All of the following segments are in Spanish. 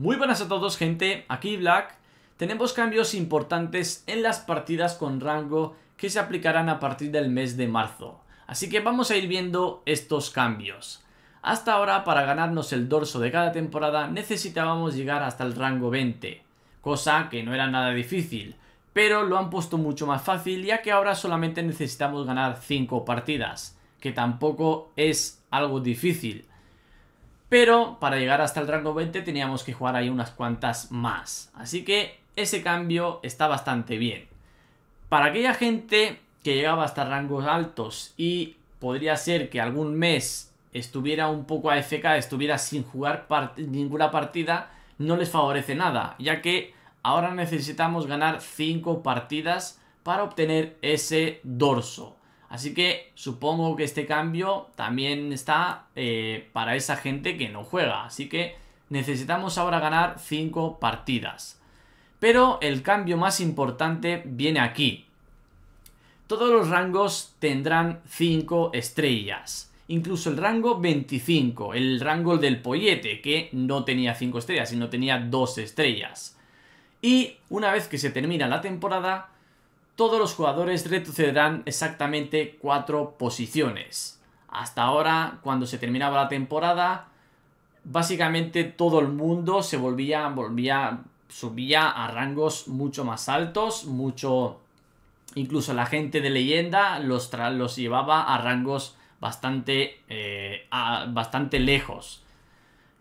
Muy buenas a todos gente, aquí Black. Tenemos cambios importantes en las partidas con rango que se aplicarán a partir del mes de marzo. Así que vamos a ir viendo estos cambios. Hasta ahora para ganarnos el dorso de cada temporada necesitábamos llegar hasta el rango 20, cosa que no era nada difícil, pero lo han puesto mucho más fácil ya que ahora solamente necesitamos ganar 5 partidas, que tampoco es algo difícil. Pero para llegar hasta el rango 20 teníamos que jugar ahí unas cuantas más. Así que ese cambio está bastante bien. Para aquella gente que llegaba hasta rangos altos y podría ser que algún mes estuviera un poco AFK, estuviera sin jugar ninguna partida, no les favorece nada, ya que ahora necesitamos ganar 5 partidas para obtener ese dorso. Así que supongo que este cambio también está eh, para esa gente que no juega. Así que necesitamos ahora ganar 5 partidas. Pero el cambio más importante viene aquí. Todos los rangos tendrán 5 estrellas. Incluso el rango 25, el rango del pollete, que no tenía 5 estrellas, sino tenía 2 estrellas. Y una vez que se termina la temporada, todos los jugadores retrocederán exactamente cuatro posiciones. Hasta ahora, cuando se terminaba la temporada, básicamente todo el mundo se volvía, volvía, subía a rangos mucho más altos, mucho... Incluso la gente de leyenda los, llevaba a rangos bastante, eh, bastante lejos.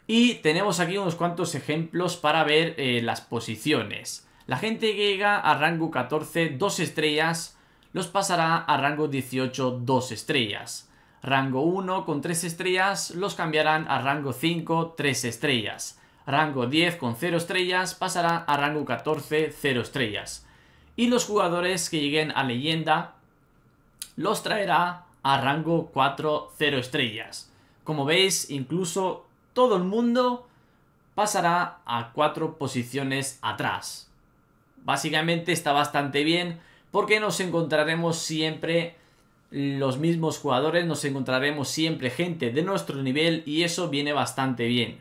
Y tenemos aquí unos cuantos ejemplos para ver eh, las posiciones. La gente que llega a rango 14, 2 estrellas, los pasará a rango 18, 2 estrellas. Rango 1 con 3 estrellas los cambiarán a rango 5, 3 estrellas. Rango 10 con 0 estrellas pasará a rango 14, 0 estrellas. Y los jugadores que lleguen a leyenda los traerá a rango 4, 0 estrellas. Como veis, incluso todo el mundo pasará a 4 posiciones atrás. Básicamente está bastante bien porque nos encontraremos siempre los mismos jugadores, nos encontraremos siempre gente de nuestro nivel y eso viene bastante bien.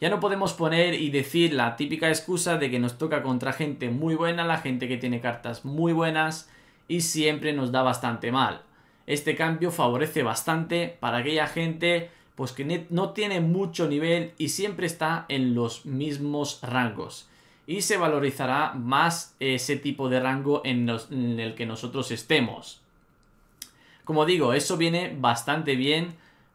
Ya no podemos poner y decir la típica excusa de que nos toca contra gente muy buena, la gente que tiene cartas muy buenas y siempre nos da bastante mal. Este cambio favorece bastante para aquella gente pues que no tiene mucho nivel y siempre está en los mismos rangos y se valorizará más ese tipo de rango en, el que nosotros estemos. Como digo, eso viene bastante bien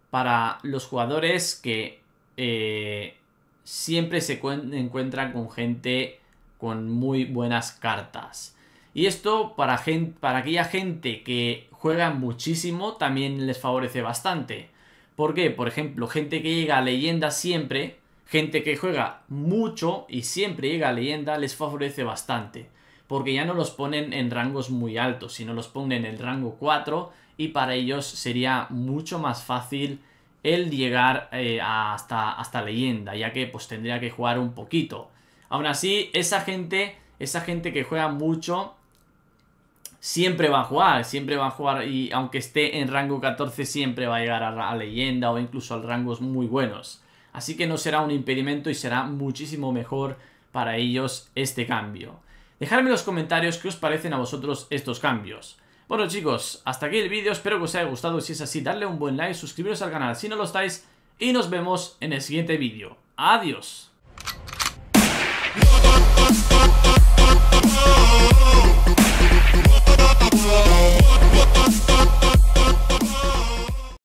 para los jugadores que eh, siempre se encuentran con gente con muy buenas cartas. Y esto para, para aquella gente que juega muchísimo también les favorece bastante. ¿Por qué? Por ejemplo, gente que llega a leyenda siempre Gente que juega mucho y siempre llega a leyenda les favorece bastante, porque ya no los ponen en rangos muy altos, sino los ponen en el rango 4 y para ellos sería mucho más fácil el llegar eh, hasta, leyenda, ya que pues tendría que jugar un poquito. Aún así, esa gente, esa gente que juega mucho, siempre va a jugar, siempre va a jugar y aunque esté en rango 14, siempre va a llegar a, a leyenda o incluso a rangos muy buenos. Así que no será un impedimento y será muchísimo mejor para ellos este cambio. Dejadme en los comentarios qué os parecen a vosotros estos cambios. Bueno chicos, hasta aquí el vídeo, espero que os haya gustado, si es así darle un buen like, suscribiros al canal si no lo estáis y nos vemos en el siguiente vídeo. ¡Adiós!